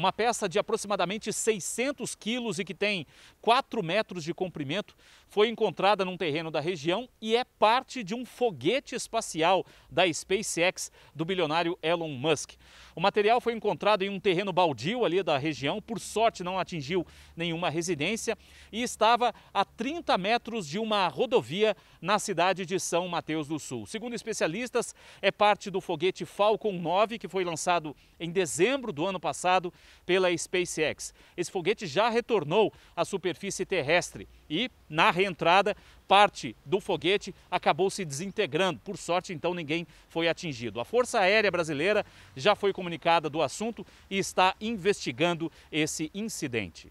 uma peça de aproximadamente 600 quilos e que tem 4 metros de comprimento, foi encontrada num terreno da região e é parte de um foguete espacial da SpaceX do bilionário Elon Musk. O material foi encontrado em um terreno baldio ali da região, por sorte não atingiu nenhuma residência e estava a 30 metros de uma rodovia na cidade de São Mateus do Sul. Segundo especialistas, é parte do foguete Falcon 9 que foi lançado em dezembro do ano passado pela SpaceX. Esse foguete já retornou à superfície terrestre e, na reentrada, parte do foguete acabou se desintegrando. Por sorte, então, ninguém foi atingido. A Força Aérea Brasileira já foi comunicada do assunto e está investigando esse incidente.